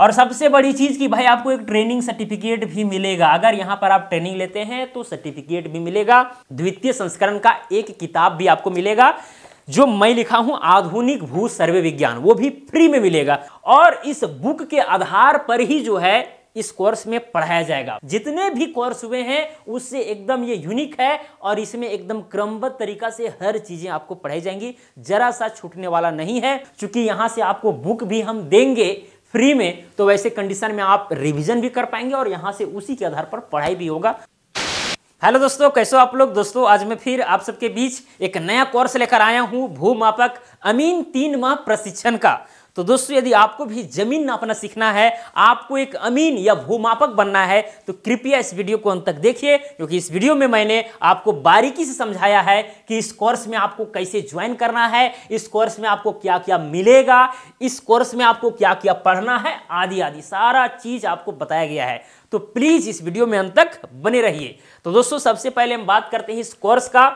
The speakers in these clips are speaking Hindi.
और सबसे बड़ी चीज़ कि भाई आपको एक ट्रेनिंग सर्टिफिकेट भी मिलेगा अगर यहाँ पर आप ट्रेनिंग लेते हैं तो सर्टिफिकेट भी मिलेगा द्वितीय संस्करण का एक किताब भी आपको मिलेगा जो मैं लिखा हूं आधुनिक भू सर्वे विज्ञान वो भी फ्री में मिलेगा और इस बुक के आधार पर ही जो है इस कोर्स में पढ़ाया जाएगा जितने भी कोर्स हुए हैं उससे एकदम ये यूनिक है और इसमें एकदम क्रमबद्ध तरीका से हर चीजें आपको पढ़ाई जाएंगी जरा सा छूटने वाला नहीं है क्योंकि यहाँ से आपको बुक भी हम देंगे फ्री में तो वैसे कंडीशन में आप रिविजन भी कर पाएंगे और यहाँ से उसी के आधार पर पढ़ाई भी होगा हेलो दोस्तों कैसे हो आप लोग दोस्तों आज मैं फिर आप सबके बीच एक नया कोर्स लेकर आया हूँ भूमापक अमीन तीन माह प्रशिक्षण का तो दोस्तों यदि आपको भी जमीन नापना सीखना है आपको एक अमीन या भूमापक बनना है तो कृपया इस वीडियो को अंत तक देखिए क्योंकि इस वीडियो में मैंने आपको बारीकी से समझाया है कि इस कोर्स में आपको कैसे ज्वाइन करना है इस कोर्स में आपको क्या क्या मिलेगा इस कोर्स में आपको क्या क्या पढ़ना है आदि आदि सारा चीज आपको बताया गया है तो प्लीज इस वीडियो में अंत तक बने रहिए तो दोस्तों सबसे पहले हम बात करते हैं इस कोर्स का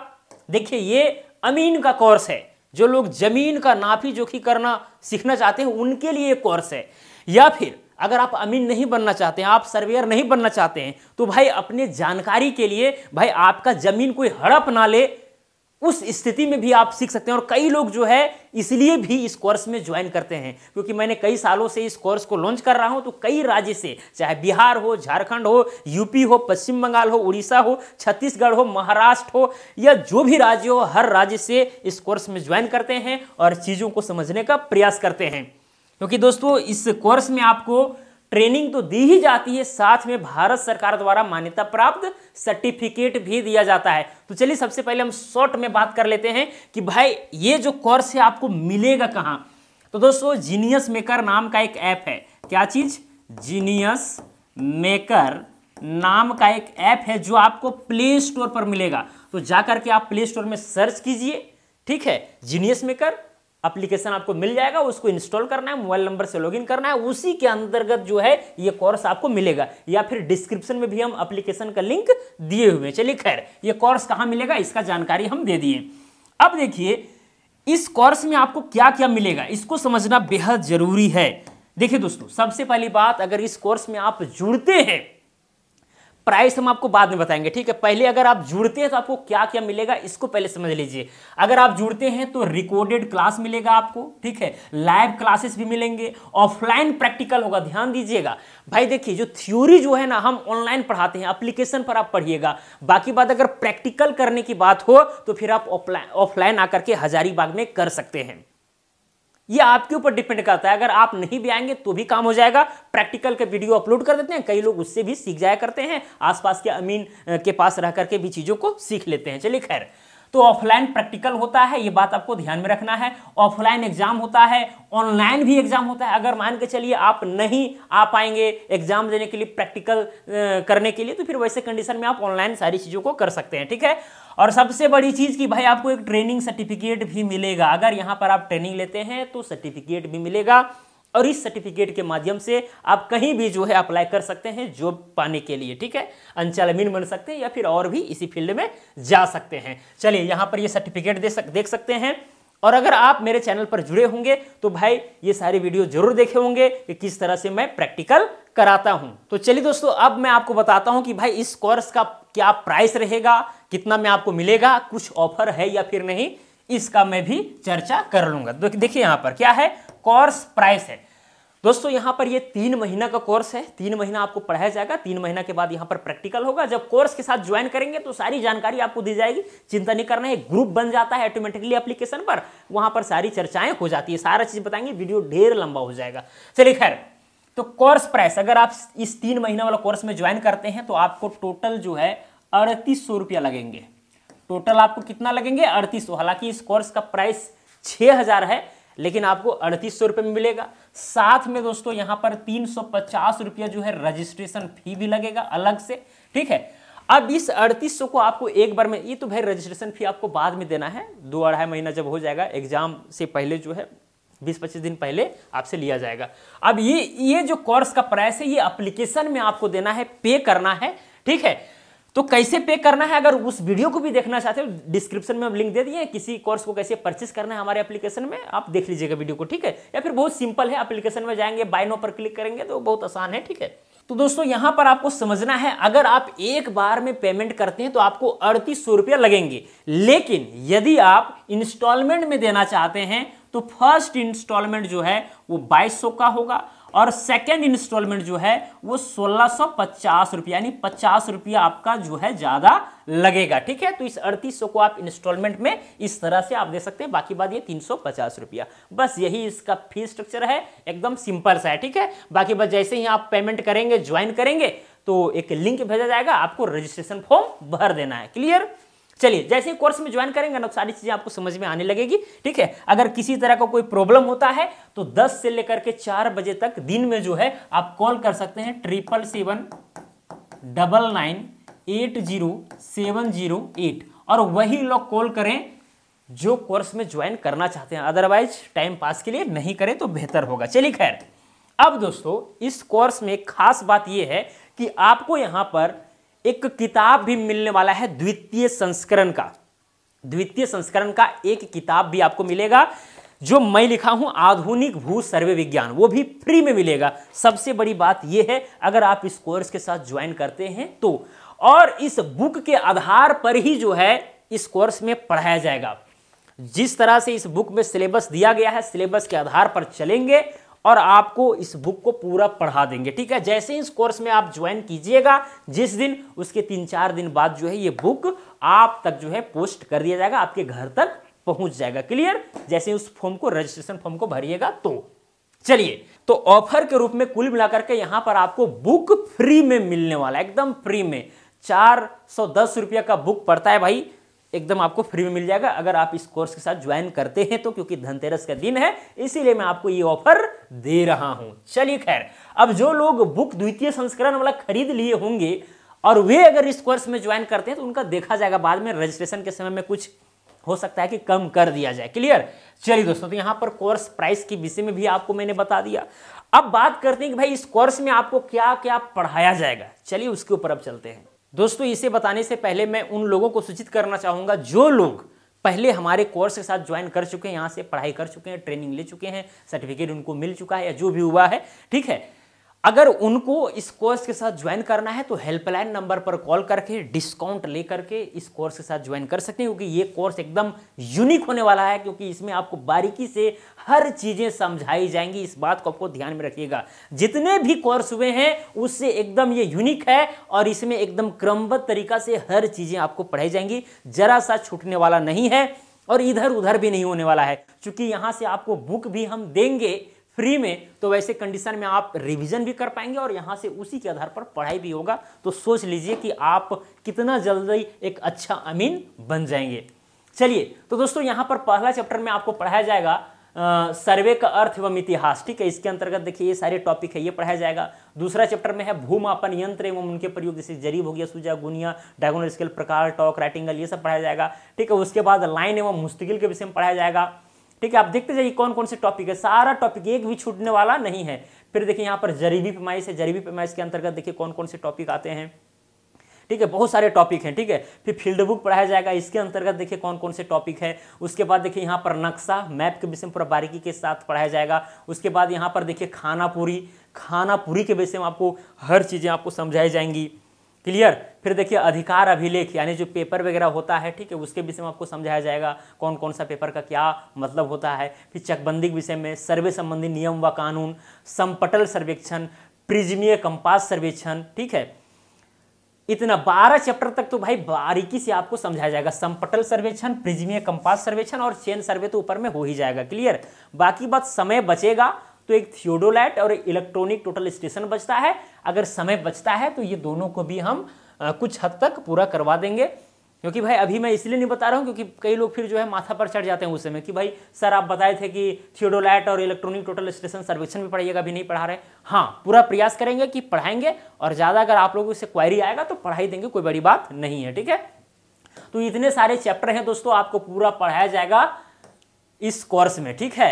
देखिए ये अमीन का कोर्स है जो लोग जमीन का नाफी जोखी करना सीखना चाहते हैं उनके लिए एक कोर्स है या फिर अगर आप अमीन नहीं बनना चाहते हैं आप सर्वेयर नहीं बनना चाहते हैं तो भाई अपने जानकारी के लिए भाई आपका जमीन कोई हड़प ना ले उस स्थिति में भी आप सीख सकते हैं और कई लोग जो है इसलिए भी इस कोर्स में ज्वाइन करते हैं क्योंकि मैंने कई सालों से इस कोर्स को लॉन्च कर रहा हूं तो कई राज्य से चाहे बिहार हो झारखंड हो यूपी हो पश्चिम बंगाल हो उड़ीसा हो छत्तीसगढ़ हो महाराष्ट्र हो या जो भी राज्य हो हर राज्य से इस कोर्स में ज्वाइन करते हैं और चीज़ों को समझने का प्रयास करते हैं क्योंकि दोस्तों इस कोर्स में आपको ट्रेनिंग तो दी ही जाती है साथ में भारत सरकार द्वारा मान्यता प्राप्त सर्टिफिकेट भी दिया जाता है तो चलिए सबसे पहले हम शॉर्ट में बात कर लेते हैं कि भाई ये जो कोर्स है आपको मिलेगा कहाँ तो दोस्तों जीनियस मेकर नाम का एक ऐप है क्या चीज जीनियस मेकर नाम का एक ऐप है जो आपको प्ले स्टोर पर मिलेगा तो जाकर के आप प्ले स्टोर में सर्च कीजिए ठीक है जीनियस मेकर एप्लीकेशन आपको मिल जाएगा उसको इंस्टॉल करना है मोबाइल नंबर से लॉगिन करना है उसी के अंतर्गत जो है ये कोर्स आपको मिलेगा या फिर डिस्क्रिप्शन में भी हम एप्लीकेशन का लिंक दिए हुए चलिए खैर ये कोर्स कहाँ मिलेगा इसका जानकारी हम दे दिए अब देखिए इस कोर्स में आपको क्या क्या मिलेगा इसको समझना बेहद जरूरी है देखिए दोस्तों सबसे पहली बात अगर इस कोर्स में आप जुड़ते हैं प्राइस हम आपको बाद में बताएंगे ठीक है पहले अगर आप जुड़ते हैं तो आपको क्या क्या मिलेगा इसको पहले समझ लीजिए अगर आप जुड़ते हैं तो रिकॉर्डेड क्लास मिलेगा आपको ठीक है लाइव क्लासेस भी मिलेंगे ऑफलाइन प्रैक्टिकल होगा ध्यान दीजिएगा भाई देखिए जो थ्योरी जो है ना हम ऑनलाइन पढ़ाते हैं अप्लीकेशन पर आप पढ़िएगा बाकी बात अगर प्रैक्टिकल करने की बात हो तो फिर आप ऑफलाइन आकर के हजारीबाग में कर सकते हैं ये आपके ऊपर डिपेंड करता है अगर आप नहीं भी आएंगे तो भी काम हो जाएगा प्रैक्टिकल के वीडियो अपलोड कर देते हैं कई लोग उससे भी सीख जाया करते हैं आसपास के अमीन के पास रह करके भी चीज़ों को सीख लेते हैं चलिए खैर तो ऑफलाइन प्रैक्टिकल होता है ये बात आपको ध्यान में रखना है ऑफलाइन एग्जाम होता है ऑनलाइन भी एग्जाम होता है अगर मान के चलिए आप नहीं आ पाएंगे एग्जाम देने के लिए प्रैक्टिकल करने के लिए तो फिर वैसे कंडीशन में आप ऑनलाइन सारी चीज़ों को कर सकते हैं ठीक है और सबसे बड़ी चीज़ की भाई आपको एक ट्रेनिंग सर्टिफिकेट भी मिलेगा अगर यहाँ पर आप ट्रेनिंग लेते हैं तो सर्टिफिकेट भी मिलेगा और इस सर्टिफिकेट के माध्यम से आप कहीं भी जो है अप्लाई कर सकते हैं जॉब पाने के लिए ठीक है अंचलमीन बन सकते हैं या फिर और भी इसी फील्ड में जा सकते हैं चलिए यहाँ पर ये सर्टिफिकेट दे सक, देख सकते हैं और अगर आप मेरे चैनल पर जुड़े होंगे तो भाई ये सारे वीडियो जरूर देखे होंगे कि किस तरह से मैं प्रैक्टिकल कराता हूं तो चलिए दोस्तों अब मैं आपको बताता हूं कि भाई इस कोर्स का क्या प्राइस रहेगा कितना में आपको मिलेगा कुछ ऑफर है या फिर नहीं इसका मैं भी चर्चा कर लूंगा देखिए यहाँ पर क्या है कोर्स प्राइस है दोस्तों यहाँ पर ये तीन महीना का कोर्स है तीन महीना आपको पढ़ाया जाएगा तीन महीना के बाद यहाँ पर प्रैक्टिकल होगा जब कोर्स के साथ ज्वाइन करेंगे तो सारी जानकारी आपको दी जाएगी चिंता नहीं करना है ग्रुप बन जाता है ऑटोमेटिकली एप्लीकेशन पर वहाँ पर सारी चर्चाएं हो जाती है सारा चीज़ बताएंगे वीडियो ढेर लंबा हो जाएगा चलिए खैर तो कोर्स प्राइस अगर आप इस तीन महीना वाला कोर्स में ज्वाइन करते हैं तो आपको टोटल जो है अड़तीस रुपया लगेंगे टोटल आपको कितना लगेंगे अड़तीस हालांकि इस कोर्स का प्राइस छः हज़ार है लेकिन आपको अड़तीस सौ रुपये में मिलेगा साथ में दोस्तों यहां पर तीन सौ पचास रुपया जो है रजिस्ट्रेशन फी भी लगेगा अलग से ठीक है अब इस अड़तीस सौ को आपको एक बार में ये तो भाई रजिस्ट्रेशन फी आपको बाद में देना है दो अढ़ाई महीना जब हो जाएगा एग्जाम से पहले जो है बीस पच्चीस दिन पहले आपसे लिया जाएगा अब ये ये जो कोर्स का प्राइस है ये अप्लीकेशन में आपको देना है पे करना है ठीक है तो कैसे पे करना है अगर उस वीडियो को भी देखना चाहते हो डिस्क्रिप्शन में हम लिंक दे दिए किसी कोर्स को कैसे परचेस करना है हमारे एप्लीकेशन में आप देख लीजिएगा वीडियो को ठीक है या फिर बहुत सिंपल है एप्लीकेशन में जाएंगे बाय नो पर क्लिक करेंगे तो बहुत आसान है ठीक है तो दोस्तों यहां पर आपको समझना है अगर आप एक बार में पेमेंट करते हैं तो आपको अड़तीस सौ रुपया लगेंगे लेकिन यदि आप इंस्टॉलमेंट में देना चाहते हैं तो फर्स्ट इंस्टॉलमेंट जो है वो बाईस सौ का होगा और सेकेंड इंस्टॉलमेंट जो है वो सोलह सौ पचास रुपया यानी पचास रुपया आपका जो है ज़्यादा लगेगा ठीक है तो इस अड़तीस सौ को आप इंस्टॉलमेंट में इस तरह से आप दे सकते हैं बाकी बात ये तीन सौ पचास रुपया बस यही इसका फी स्ट्रक्चर है एकदम सिंपल सा है ठीक है बाकी बस जैसे ही आप पेमेंट करेंगे ज्वाइन करेंगे तो एक लिंक भेजा जाएगा आपको रजिस्ट्रेशन फॉर्म भर देना है क्लियर चलिए जैसे कोर्स में ज्वाइन करेंगे ना तो सारी चीज़ें आपको समझ में आने लगेगी ठीक है अगर किसी तरह का को कोई प्रॉब्लम होता है तो दस से लेकर के चार बजे तक दिन में जो है आप कॉल कर सकते हैं triple seven double nine eight zero seven zero eight और वही लोग कॉल करें जो कोर्स में ज्वाइन करना चाहते हैं अदरवाइज टाइम पास के लिए नहीं करें तो बेहतर होगा चलिए खैर अब दोस्तों इस कोर्स में खास बात यह है कि आपको यहां पर एक किताब भी मिलने वाला है द्वितीय संस्करण का द्वितीय संस्करण का एक किताब भी आपको मिलेगा जो मैं लिखा हूं आधुनिक भू सर्वे विज्ञान वो भी फ्री में मिलेगा सबसे बड़ी बात यह है अगर आप इस कोर्स के साथ ज्वाइन करते हैं तो और इस बुक के आधार पर ही जो है इस कोर्स में पढ़ाया जाएगा जिस तरह से इस बुक में सिलेबस दिया गया है सिलेबस के आधार पर चलेंगे और आपको इस बुक को पूरा पढ़ा देंगे ठीक है जैसे ही इस कोर्स में आप ज्वाइन कीजिएगा जिस दिन उसके तीन चार दिन बाद जो है ये बुक आप तक जो है पोस्ट कर दिया जाएगा आपके घर तक पहुंच जाएगा क्लियर जैसे उस फॉर्म को रजिस्ट्रेशन फॉर्म को भरिएगा तो चलिए तो ऑफर के रूप में कुल मिलाकर के यहां पर आपको बुक फ्री में मिलने वाला एकदम फ्री में चार सौ दस रुपया का बुक पड़ता है भाई एकदम आपको फ्री में मिल जाएगा अगर आप इस कोर्स के साथ ज्वाइन करते हैं तो क्योंकि धनतेरस का दिन है इसीलिए मैं आपको ये ऑफर दे रहा हूं चलिए खैर अब जो लोग बुक द्वितीय संस्करण वाला खरीद लिए होंगे और वे अगर इस कोर्स में ज्वाइन करते हैं तो उनका देखा जाएगा बाद में रजिस्ट्रेशन के समय में कुछ हो सकता है कि कम कर दिया जाए क्लियर चलिए दोस्तों तो यहां पर कोर्स प्राइस के विषय में भी आपको मैंने बता दिया अब बात करते हैं कि भाई इस कोर्स में आपको क्या क्या पढ़ाया जाएगा चलिए उसके ऊपर अब चलते हैं दोस्तों इसे बताने से पहले मैं उन लोगों को सूचित करना चाहूंगा जो लोग पहले हमारे कोर्स के साथ ज्वाइन कर चुके हैं यहाँ से पढ़ाई कर चुके हैं ट्रेनिंग ले चुके हैं सर्टिफिकेट उनको मिल चुका है या जो भी हुआ है ठीक है अगर उनको इस कोर्स के साथ ज्वाइन करना है तो हेल्पलाइन नंबर पर कॉल करके डिस्काउंट लेकर के इस कोर्स के साथ ज्वाइन कर सकते हैं क्योंकि ये कोर्स एकदम यूनिक होने वाला है क्योंकि इसमें आपको बारीकी से हर चीज़ें समझाई जाएंगी इस बात को आपको ध्यान में रखिएगा जितने भी कोर्स हुए हैं उससे एकदम ये यूनिक है और इसमें एकदम क्रमबद्ध तरीका से हर चीज़ें आपको पढ़ाई जाएंगी जरा सा छूटने वाला नहीं है और इधर उधर भी नहीं होने वाला है क्योंकि यहाँ से आपको बुक भी हम देंगे फ्री में तो वैसे कंडीशन में आप रिवीजन भी कर पाएंगे और यहाँ से उसी के आधार पर पढ़ाई भी होगा तो सोच लीजिए कि आप कितना जल्दी एक अच्छा अमीन बन जाएंगे चलिए तो दोस्तों यहाँ पर पहला चैप्टर में आपको पढ़ाया जाएगा आ, सर्वे का अर्थ एवं इतिहास ठीक है इसके अंतर्गत देखिए ये सारे टॉपिक है ये पढ़ाया जाएगा दूसरा चैप्टर में है भूमापन यंत्र एवं उनके प्रयोग जैसे जरीब हो गया सुजा गुनिया डायगोनल स्केल प्रकार टॉक राइटिंगल ये सब पढ़ाया जाएगा ठीक है उसके बाद लाइन एवं मुस्तकिल के विषय में पढ़ाया जाएगा ठीक है आप देखते जाइए कौन कौन से टॉपिक है सारा टॉपिक एक भी छूटने वाला नहीं है फिर देखिए यहाँ पर जरीबी पैमाइश है जरीबी पैमाइश के अंतर्गत देखिए कौन कौन से टॉपिक आते हैं ठीक है बहुत सारे टॉपिक हैं ठीक है फिर फील्ड बुक पढ़ाया जाएगा इसके अंतर्गत देखिए कौन कौन से टॉपिक है उसके बाद देखिए यहाँ पर नक्शा मैप के विषय में पूरा बारीकी के साथ पढ़ाया जाएगा उसके बाद यहाँ पर देखिए खानापुरी खानापुरी के विषय में आपको हर चीज़ें आपको समझाई जाएंगी क्लियर फिर देखिए अधिकार अभिलेख यानी जो पेपर वगैरह होता है ठीक है उसके विषय में आपको समझाया जाएगा कौन कौन सा पेपर का क्या मतलब होता है फिर चकबंदी के विषय में सर्वे संबंधी नियम व कानून संपटल सर्वेक्षण प्रिजमीय कंपास सर्वेक्षण ठीक है इतना बारह चैप्टर तक तो भाई बारीकी से आपको समझाया जाएगा संपटल सर्वेक्षण प्रिजमीय कंपास सर्वेक्षण और चेन सर्वे तो ऊपर में हो ही जाएगा क्लियर बाकी बात समय बचेगा तो एक थियोडोलाइट और एक इलेक्ट्रॉनिक टोटल स्टेशन बचता है अगर समय बचता है तो ये दोनों को भी हम कुछ हद तक पूरा करवा देंगे क्योंकि भाई अभी मैं इसलिए नहीं बता रहा हूँ क्योंकि कई लोग फिर जो है माथा पर चढ़ जाते हैं उस समय कि भाई सर आप बताए थे कि थियोडोलाइट और इलेक्ट्रॉनिक टोटल स्टेशन सर्वेक्षण भी पढ़िएगा अभी नहीं पढ़ा रहे हाँ पूरा प्रयास करेंगे कि पढ़ाएंगे और ज़्यादा अगर आप लोगों से क्वायरी आएगा तो पढ़ाई देंगे कोई बड़ी बात नहीं है ठीक है तो इतने सारे चैप्टर हैं दोस्तों आपको पूरा पढ़ाया जाएगा इस कोर्स में ठीक है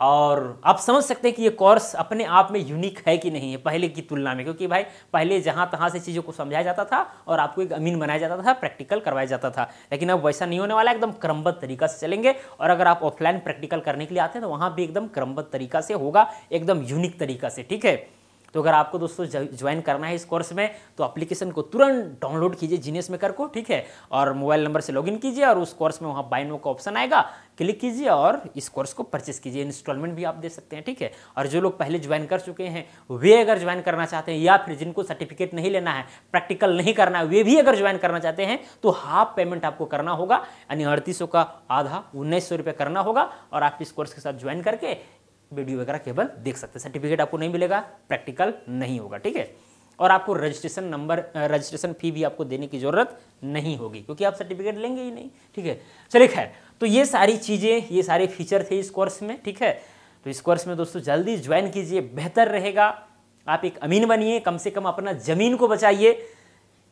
और आप समझ सकते हैं कि ये कोर्स अपने आप में यूनिक है कि नहीं है पहले की तुलना में क्योंकि भाई पहले जहाँ तहाँ से चीज़ों को समझाया जाता था और आपको एक अमीन बनाया जाता था प्रैक्टिकल करवाया जाता था लेकिन अब वैसा नहीं होने वाला एकदम क्रमबद्ध तरीका से चलेंगे और अगर आप ऑफलाइन प्रैक्टिकल करने के लिए आते हैं तो वहाँ भी एकदम क्रमबद्ध तरीका से होगा एकदम यूनिक तरीका से ठीक है तो अगर आपको दोस्तों ज्वाइन करना है इस कोर्स में तो अप्लीकेशन को तुरंत डाउनलोड कीजिए जीनियस मेकर को ठीक है और मोबाइल नंबर से लॉग कीजिए और उस कोर्स में वहाँ बाइनो का ऑप्शन आएगा क्लिक कीजिए और इस कोर्स को परचेस कीजिए इंस्टॉलमेंट भी आप दे सकते हैं ठीक है और जो लोग पहले ज्वाइन कर चुके हैं वे अगर ज्वाइन करना चाहते हैं या फिर जिनको सर्टिफिकेट नहीं लेना है प्रैक्टिकल नहीं करना है वे भी अगर ज्वाइन करना चाहते हैं तो हाफ पेमेंट आपको करना होगा यानी अड़तीस का आधा उन्नीस सौ करना होगा और आप इस कोर्स के साथ ज्वाइन करके वीडियो वगैरह केवल देख सकते हैं सर्टिफिकेट आपको नहीं मिलेगा प्रैक्टिकल नहीं होगा ठीक है और आपको रजिस्ट्रेशन नंबर रजिस्ट्रेशन फी भी आपको देने की ज़रूरत नहीं होगी क्योंकि आप सर्टिफिकेट लेंगे ही नहीं ठीक है चलिए खैर तो ये सारी चीज़ें ये सारे फीचर थे इस कोर्स में ठीक है तो इस कोर्स में दोस्तों जल्दी ज्वाइन कीजिए बेहतर रहेगा आप एक अमीन बनिए कम से कम अपना ज़मीन को बचाइए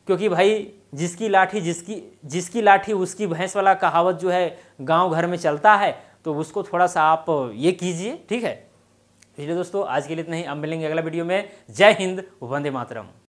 क्योंकि भाई जिसकी लाठी जिसकी जिसकी लाठी उसकी भैंस वाला कहावत जो है गांव घर में चलता है तो उसको थोड़ा सा आप ये कीजिए ठीक है चलिए तो दोस्तों आज के लिए इतना ही अब मिलेंगे अगला वीडियो में जय हिंद वंदे मातरम